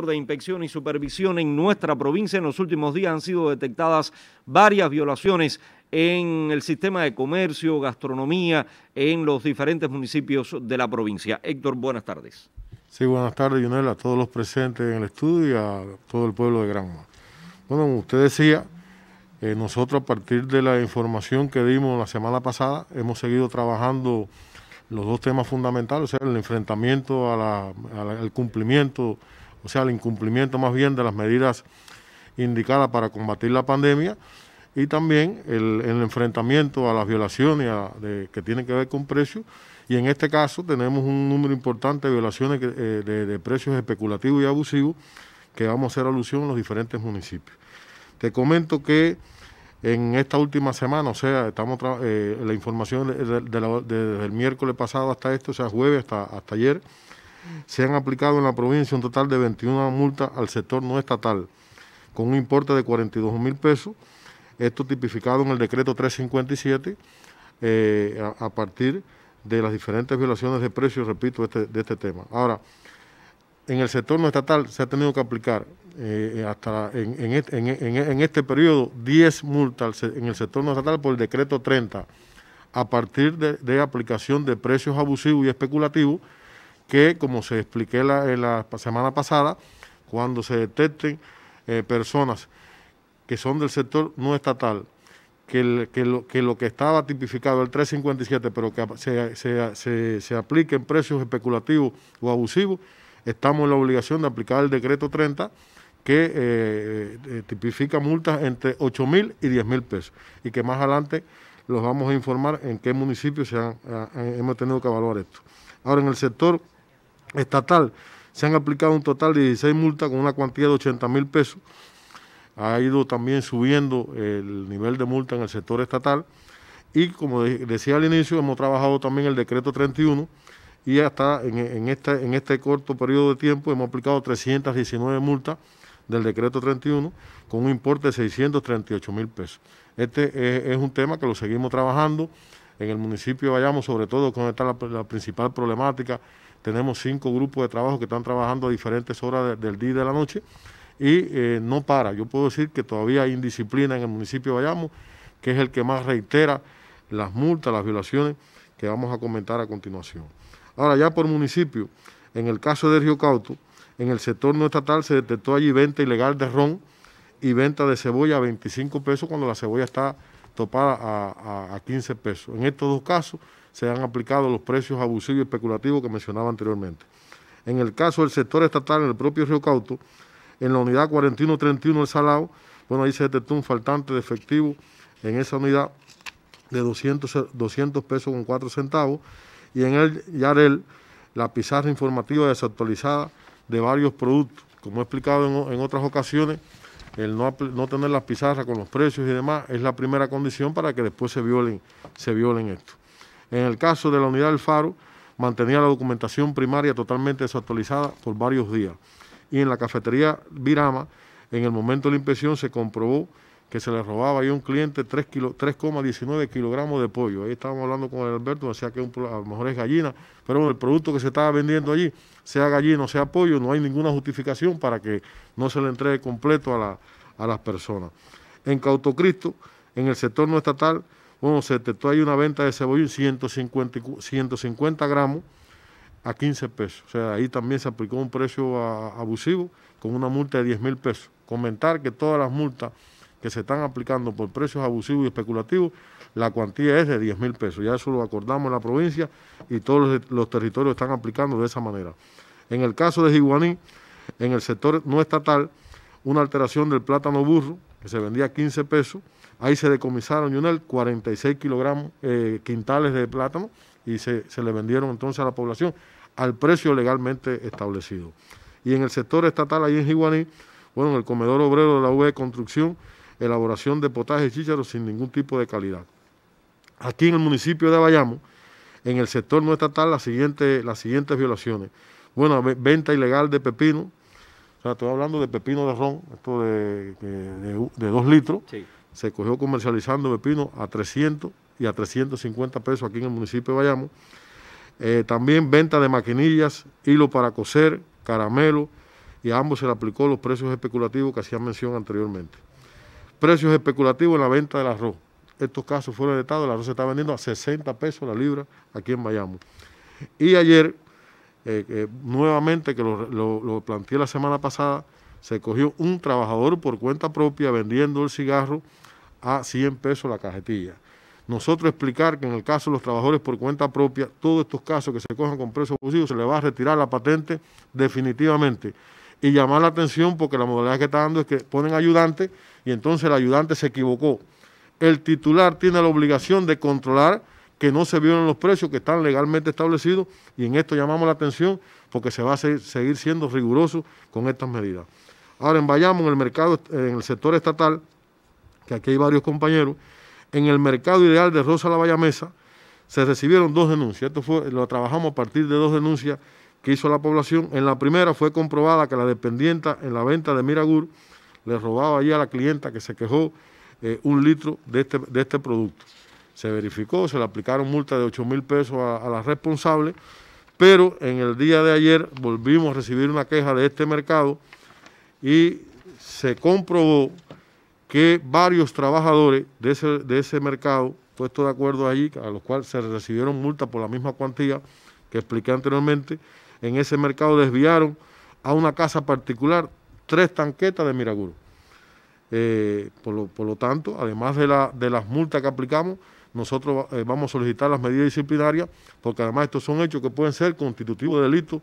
de inspección y supervisión en nuestra provincia. En los últimos días han sido detectadas varias violaciones en el sistema de comercio, gastronomía, en los diferentes municipios de la provincia. Héctor, buenas tardes. Sí, buenas tardes, Junel, a todos los presentes en el estudio y a todo el pueblo de Granma. Bueno, como usted decía, eh, nosotros a partir de la información que dimos la semana pasada, hemos seguido trabajando los dos temas fundamentales, o sea, el enfrentamiento al cumplimiento o sea, el incumplimiento más bien de las medidas indicadas para combatir la pandemia y también el, enfrentamiento a las violaciones que tienen que ver con precios. Y en este caso tenemos un número importante de violaciones eh, de, precios especulativos y abusivos que vamos a hacer alusión en los diferentes municipios. Te comento que en esta última semana, o sea, estamos eh, la información desde el miércoles pasado hasta esto, o sea, jueves hasta, hasta ayer, se han aplicado en la provincia un total de 21 multas al sector no estatal, con un importe de 42 mil pesos, esto tipificado en el decreto 357, eh, a, partir de las diferentes violaciones de precios, repito, este, de este tema. Ahora, en el sector no estatal se ha tenido que aplicar eh, hasta en, este, periodo 10 multas en el sector no estatal por el decreto 30 a partir de, de aplicación de precios abusivos y especulativos que, como se expliqué la, eh, la semana pasada, cuando se detecten eh, personas que son del sector no estatal, que, lo, que lo que estaba tipificado, el 357, pero que se, se, aplique en precios especulativos o abusivos, estamos en la obligación de aplicar el decreto 30 que eh, tipifica multas entre 8 mil y 10 mil pesos y que más adelante los vamos a informar en qué municipios se hemos tenido que evaluar esto. Ahora, en el sector estatal se han aplicado un total de 16 multas con una cuantía de 80 mil pesos. Ha ido también subiendo el nivel de multa en el sector estatal. Y como decía al inicio, hemos trabajado también el decreto 31 y hasta en, en, en este corto periodo de tiempo hemos aplicado 319 multas del decreto 31 con un importe de 638 mil pesos. Este es, un tema que lo seguimos trabajando en el municipio vayamos sobre todo con esta la principal problemática tenemos cinco grupos de trabajo que están trabajando a diferentes horas del día y de la noche y eh, no para. Yo puedo decir que todavía hay indisciplina en el municipio de Bayamo, que es el que más reitera las multas, las violaciones que vamos a comentar a continuación. Ahora, ya por municipio, en el caso de Río Cauto, en el sector no estatal se detectó allí venta ilegal de ron y venta de cebolla a 25 pesos cuando la cebolla está topada a 15 pesos. En estos dos casos se han aplicado los precios abusivos y especulativos que mencionaba anteriormente. En el caso del sector estatal, en el propio Río Cauto, en la unidad 4131 del Salado, bueno, ahí se detectó un faltante de efectivo en esa unidad de 200, pesos con 4 centavos y en el Yarel la pizarra informativa desactualizada de varios productos. Como he explicado en, otras ocasiones, el no, no, tener las pizarras con los precios y demás es la primera condición para que después se violen, se violen esto. En el caso de la unidad del Faro, mantenía la documentación primaria totalmente desactualizada por varios días. Y en la cafetería Virama, en el momento de la inspección, se comprobó que se le robaba a un cliente 3,19 kilogramos de pollo. Ahí estábamos hablando con el Alberto, decía que a lo mejor es gallina, pero el producto que se estaba vendiendo allí, sea gallina o sea pollo, no hay ninguna justificación para que no se le entregue completo a, a las personas. En Cautocristo, en el sector no estatal, bueno, se detectó ahí una venta de cebollín 150, 150 gramos a 15 pesos. O sea, ahí también se aplicó un precio abusivo con una multa de 10 mil pesos. Comentar que todas las multas que se están aplicando por precios abusivos y especulativos, la cuantía es de 10 mil pesos. Ya eso lo acordamos en la provincia y todos los, los, territorios están aplicando de esa manera. En el caso de Jiguaní, en el sector no estatal, una alteración del plátano burro, que se vendía a 15 pesos, Ahí se decomisaron, Junel, 46 kilogramos, eh, quintales de plátano y se, le vendieron entonces a la población al precio legalmente establecido. Y en el sector estatal, ahí en Jiguaní, bueno, en el comedor obrero de la UE de Construcción, elaboración de potaje de chícharos sin ningún tipo de calidad. Aquí en el municipio de Bayamo, en el sector no estatal, las siguientes, las siguientes violaciones. Bueno, venta ilegal de pepino, o sea, estoy hablando de pepino de ron, esto de, dos litros. Sí se cogió comercializando pepino a 300 y a 350 pesos aquí en el municipio de Bayamo. Eh, también venta de maquinillas, hilo para coser, caramelo, y a ambos se le aplicó los precios especulativos que hacían mención anteriormente. Precios especulativos en la venta del arroz. Estos casos fueron detectados, el arroz se está vendiendo a 60 pesos la libra aquí en Bayamo. Y ayer, eh, eh, nuevamente, que lo planteé la semana pasada, se cogió un trabajador por cuenta propia vendiendo el cigarro a 100 pesos la cajetilla. Nosotros explicar que en el caso de los trabajadores por cuenta propia, todos estos casos que se cojan con precios abusivos, se les va a retirar la patente definitivamente. Y llamar la atención porque la modalidad que está dando es que ponen ayudante y entonces el ayudante se equivocó. El titular tiene la obligación de controlar que no se violen los precios que están legalmente establecidos y en esto llamamos la atención porque se va a seguir siendo riguroso con estas medidas. Ahora en vayamos en el mercado, en el sector estatal, que aquí hay varios compañeros, en el mercado ideal de Rosa la Mesa se recibieron dos denuncias. Esto fue, lo trabajamos a partir de dos denuncias que hizo la población. En la primera fue comprobada que la dependienta en la venta de Miragur le robaba allí a la clienta que se quejó eh, un litro de este, de este producto. Se verificó, se le aplicaron multa de 8 mil pesos a, a la responsable, pero en el día de ayer volvimos a recibir una queja de este mercado y se comprobó que varios trabajadores de ese, mercado, puesto de acuerdo allí, a los cuales se recibieron multas por la misma cuantía que expliqué anteriormente, en ese mercado desviaron a una casa particular tres tanquetas de Miraguro. Eh, por, lo, tanto, además de, las multas que aplicamos, nosotros eh, vamos a solicitar las medidas disciplinarias, porque además estos son hechos que pueden ser constitutivos de delito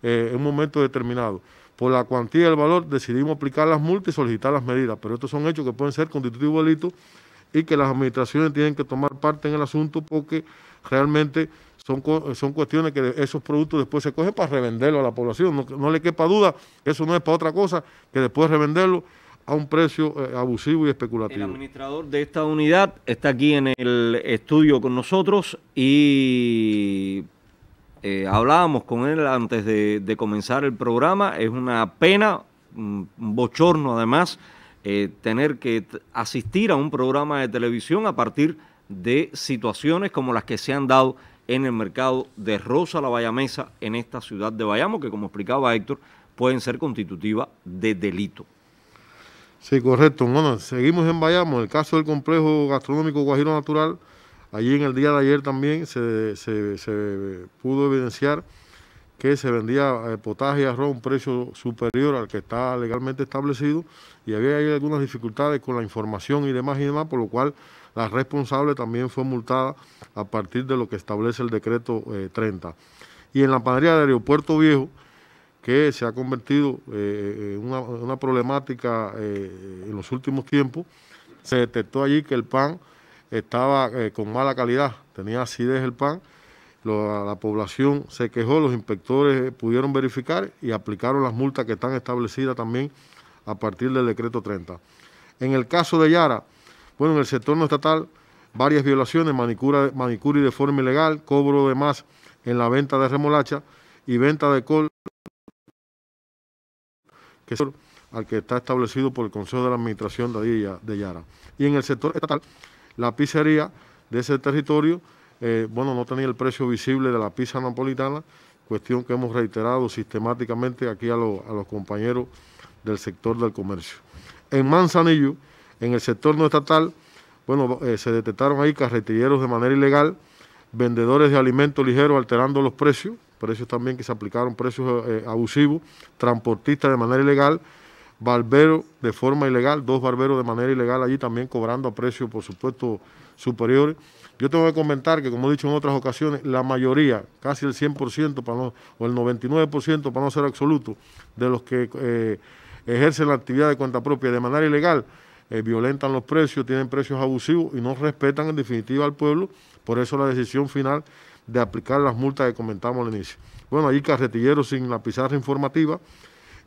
eh, en un momento determinado. Por la cuantía y el valor decidimos aplicar las multas y solicitar las medidas, pero estos son hechos que pueden ser constitutivos delitos y que las administraciones tienen que tomar parte en el asunto porque realmente son, son cuestiones que esos productos después se cogen para revenderlo a la población. No, le quepa duda, eso no es para otra cosa que después revenderlo a un precio eh, abusivo y especulativo. El administrador de esta unidad está aquí en el estudio con nosotros y eh, hablábamos con él antes de, comenzar el programa, es una pena, un bochorno además, eh, tener que asistir a un programa de televisión a partir de situaciones como las que se han dado en el mercado de Rosa la Bayamesa en esta ciudad de Bayamo, que como explicaba Héctor, pueden ser constitutivas de delito. Sí, correcto. Bueno, seguimos en Bayamo. El caso del complejo gastronómico Guajiro Natural Allí en el día de ayer también se, pudo evidenciar que se vendía eh, potaje y arroz a un precio superior al que está legalmente establecido y había algunas dificultades con la información y demás y demás, por lo cual la responsable también fue multada a partir de lo que establece el decreto 30. Eh, y en la panadería del Aeropuerto Viejo, que se ha convertido eh, en una, problemática en los últimos tiempos, se detectó allí que el pan estaba eh, con mala calidad, tenía acidez el pan. la población se quejó, los inspectores pudieron verificar y aplicaron las multas que están establecidas también a partir del decreto 30. En el caso de Yara, bueno, en el sector no estatal, varias violaciones, manicura, manicura y de forma ilegal, cobro de más en la venta de remolacha y venta de col, que es al que está establecido por el Consejo de la Administración de Yara. Y en el sector estatal, la pizzería de ese territorio, eh, bueno, no tenía el precio visible de la pizza napolitana, cuestión que hemos reiterado sistemáticamente aquí a, los compañeros del sector del comercio. En Manzanillo, en el sector no estatal, bueno, eh, se detectaron ahí carretilleros de manera ilegal, vendedores de alimentos ligeros alterando los precios, precios también que se aplicaron, precios eh, abusivos, transportistas de manera ilegal, ...barbero de forma ilegal, dos barberos de manera ilegal allí también cobrando a precios, por supuesto, superiores. Yo tengo que comentar que, como he dicho en otras ocasiones, la mayoría, casi el 100% o el 99% para no ser absoluto, de los que eh, ejercen la actividad de cuenta propia de manera ilegal, eh, violentan los precios, tienen precios abusivos y no respetan en definitiva al pueblo. Por eso la decisión final de aplicar las multas que comentamos al inicio. Bueno, ahí carretilleros sin la pizarra informativa,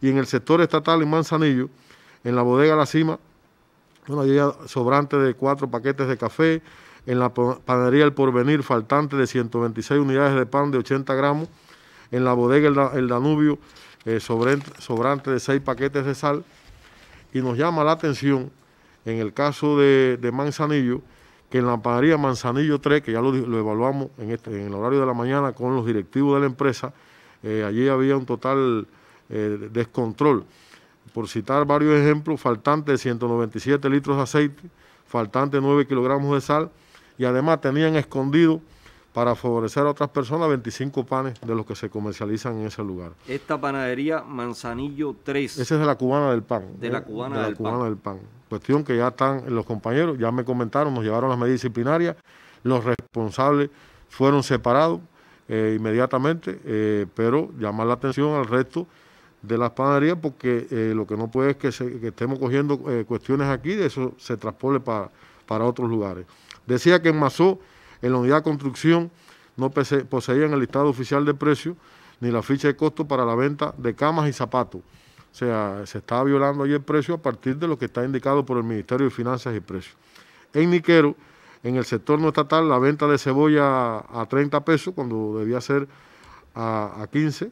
y en el sector estatal en Manzanillo, en la bodega La Cima, bueno, había sobrante de cuatro paquetes de café, en la panadería El Porvenir faltante de 126 unidades de pan de 80 gramos, en la bodega El, Danubio eh, sobrante de seis paquetes de sal, y nos llama la atención en el caso de, Manzanillo, que en la panadería Manzanillo 3, que ya lo, evaluamos este, en, el horario de la mañana con los directivos de la empresa, eh, allí había un total eh, descontrol. Por citar varios ejemplos, faltante 197 litros de aceite, faltante 9 kilogramos de sal y además tenían escondido para favorecer a otras personas 25 panes de los que se comercializan en ese lugar. Esta panadería Manzanillo 3. Esa es de la cubana del pan. De la ¿eh? cubana, de del, pan. del Cuestión que ya están los compañeros, ya me comentaron, nos llevaron las medidas disciplinarias, los responsables fueron separados eh, inmediatamente, pero llamar la atención al resto de las panaderías, porque eh, lo que no puede es que, estemos cogiendo eh, cuestiones aquí, de eso se traspole para, para otros lugares. Decía que en Mazó, en la unidad de construcción, no poseían el listado oficial de precios ni la ficha de costo para la venta de camas y zapatos. O sea, se está violando ahí el precio a partir de lo que está indicado por el Ministerio de Finanzas y Precios. En Niquero, en el sector no estatal, la venta de cebolla a 30 pesos, cuando debía ser a, a 15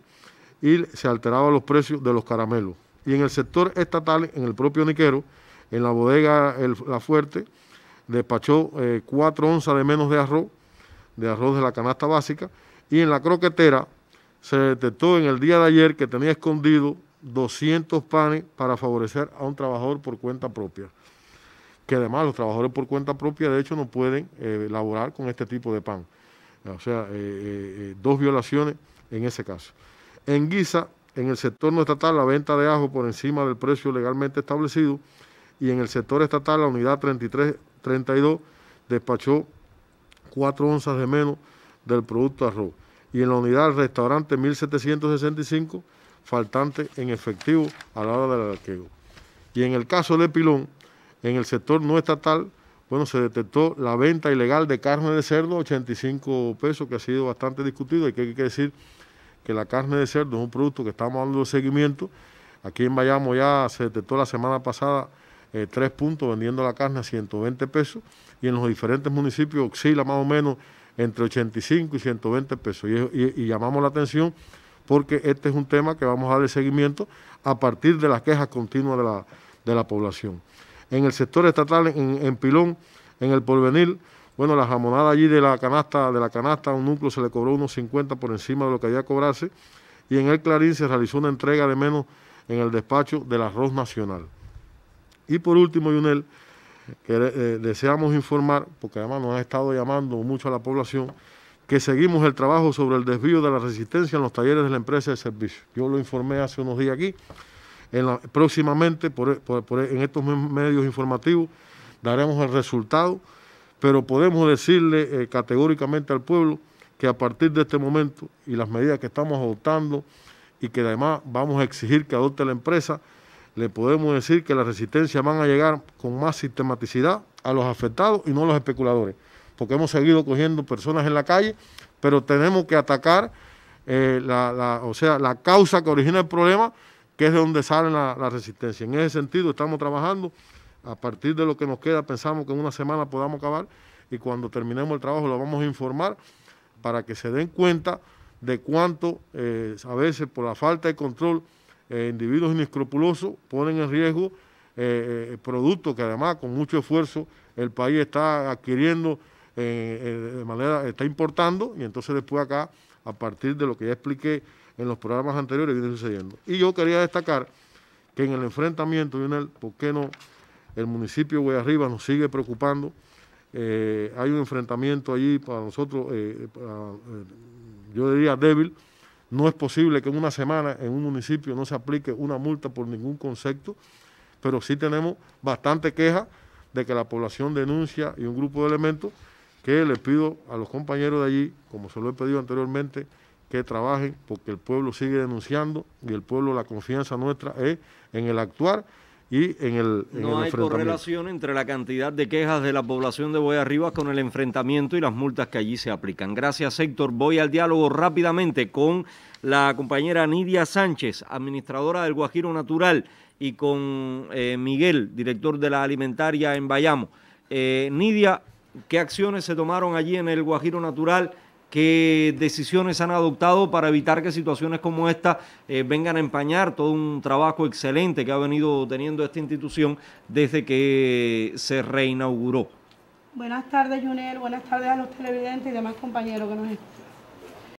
y se alteraban los precios de los caramelos. Y en el sector estatal, en el propio Niquero, en la bodega La Fuerte, despachó eh, cuatro onzas de menos de arroz, de arroz de la canasta básica, y en la croquetera se detectó en el día de ayer que tenía escondido 200 panes para favorecer a un trabajador por cuenta propia. Que además los trabajadores por cuenta propia, de hecho, no pueden elaborar eh, con este tipo de pan. O sea, eh, dos violaciones en ese caso. En guisa, en el sector no estatal, la venta de ajo por encima del precio legalmente establecido y en el sector estatal, la unidad 3332 despachó 4 onzas de menos del producto arroz. Y en la unidad del restaurante 1765, faltante en efectivo a la hora del arqueo. Y en el caso de Pilón, en el sector no estatal, bueno, se detectó la venta ilegal de carne de cerdo, 85 pesos, que ha sido bastante discutido, y que, hay que decir que la carne de cerdo es un producto que estamos dando seguimiento. Aquí en Bayamo ya se detectó la semana pasada eh, tres puntos vendiendo la carne a 120 pesos y en los diferentes municipios oscila más o menos entre 85 y 120 pesos. Y, llamamos la atención porque este es un tema que vamos a dar seguimiento a partir de las quejas continuas de la, de la población. En el sector estatal, en, en Pilón, en el Porvenir, bueno, la jamonada allí de la canasta, de la canasta un núcleo se le cobró unos 50 por encima de lo que había que cobrarse y en el Clarín se realizó una entrega de menos en el despacho del arroz nacional. Y por último, Yunel, que eh, deseamos informar, porque además nos ha estado llamando mucho a la población, que seguimos el trabajo sobre el desvío de la resistencia en los talleres de la empresa de servicio. Yo lo informé hace unos días aquí. próximamente, e, e, en estos medios informativos, daremos el resultado pero podemos decirle eh, categóricamente al pueblo que a partir de este momento y las medidas que estamos adoptando y que además vamos a exigir que adopte la empresa, le podemos decir que las resistencias van a llegar con más sistematicidad a los afectados y no a los especuladores, porque hemos seguido cogiendo personas en la calle, pero tenemos que atacar eh, la, o sea, la causa que origina el problema, que es de donde sale la resistencia. En ese sentido estamos trabajando. A partir de lo que nos queda, pensamos que en una semana podamos acabar y cuando terminemos el trabajo lo vamos a informar para que se den cuenta de cuánto eh, a veces por la falta de control eh, individuos inescrupulosos ponen en riesgo eh, productos que además con mucho esfuerzo el país está adquiriendo de manera, está importando y entonces después acá, a partir de lo que ya expliqué en los programas anteriores, viene sucediendo. Y yo quería destacar que en el enfrentamiento, el ¿por qué no el municipio de Arriba nos sigue preocupando. Eh, hay un enfrentamiento allí para nosotros, eh, eh, yo diría débil. No es posible que en una semana en un municipio no se aplique una multa por ningún concepto, pero sí tenemos bastante queja de que la población denuncia y un grupo de elementos que les pido a los compañeros de allí, como se lo he pedido anteriormente, que trabajen porque el pueblo sigue denunciando y el pueblo, la confianza nuestra es en el actuar y en el No hay correlación entre la cantidad de quejas de la población de Boyarribas con el enfrentamiento y las multas que allí se aplican. Gracias, Héctor. Voy al diálogo rápidamente con la compañera Nidia Sánchez, administradora del Guajiro Natural, y con eh, Miguel, director de la alimentaria en Bayamo. Eh, Nidia, ¿qué acciones se tomaron allí en el Guajiro Natural? ¿Qué decisiones han adoptado para evitar que situaciones como esta eh, vengan a empañar todo un trabajo excelente que ha venido teniendo esta institución desde que se reinauguró? Buenas tardes, Junel. Buenas tardes a los televidentes y demás compañeros que nos escuchan.